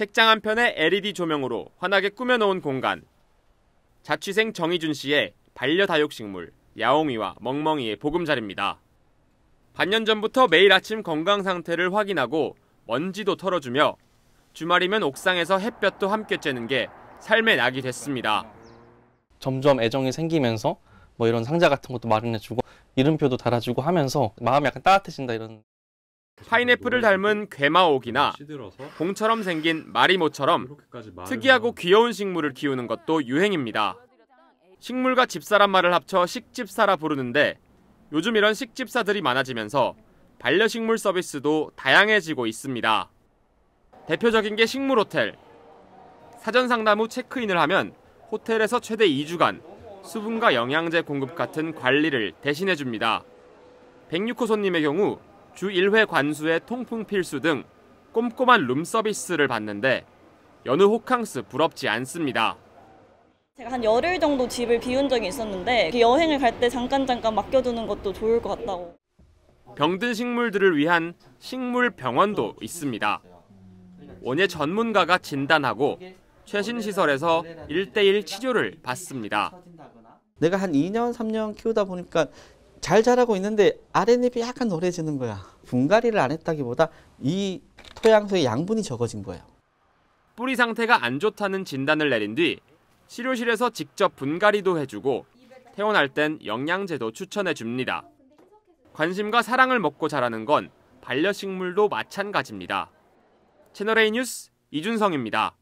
책장 한 편에 LED 조명으로 환하게 꾸며놓은 공간. 자취생 정희준 씨의 반려다육식물 야옹이와 멍멍이의 보금자리입니다. 반년 전부터 매일 아침 건강 상태를 확인하고 먼지도 털어주며 주말이면 옥상에서 햇볕도 함께 쬐는 게 삶의 낙이 됐습니다. 점점 애정이 생기면서 뭐 이런 상자 같은 것도 마련해주고 이름표도 달아주고 하면서 마음이 약간 따뜻해진다 이런 파인애플을 닮은 괴마옥이나 봉처럼 생긴 마리모처럼 특이하고 귀여운 식물을 키우는 것도 유행입니다. 식물과 집사란 말을 합쳐 식집사라 부르는데 요즘 이런 식집사들이 많아지면서 반려식물 서비스도 다양해지고 있습니다. 대표적인 게 식물 호텔. 사전 상담 후 체크인을 하면 호텔에서 최대 2주간 수분과 영양제 공급 같은 관리를 대신해 줍니다. 106호 손님의 경우 주 1회 관수의 통풍 필수 등 꼼꼼한 룸 서비스를 받는데 여느 호캉스 부럽지 않습니다. 제가 한 열흘 정도 집을 비운 적이 있었는데 여행을 갈 때 잠깐 잠깐 맡겨두는 것도 좋을 것 같다고. 병든 식물들을 위한 식물 병원도 있습니다. 원예 전문가가 진단하고 최신 시설에서 1대1 치료를 받습니다. 내가 한 2년, 3년 키우다 보니까 잘 자라고 있는데 아랫잎이 약간 노래지는 거야. 분갈이를 안 했다기보다 이 토양 속에 양분이 적어진 거예요. 뿌리 상태가 안 좋다는 진단을 내린 뒤 치료실에서 직접 분갈이도 해주고 퇴원할 땐 영양제도 추천해 줍니다. 관심과 사랑을 먹고 자라는 건 반려식물도 마찬가지입니다. 채널A 뉴스 이준성입니다.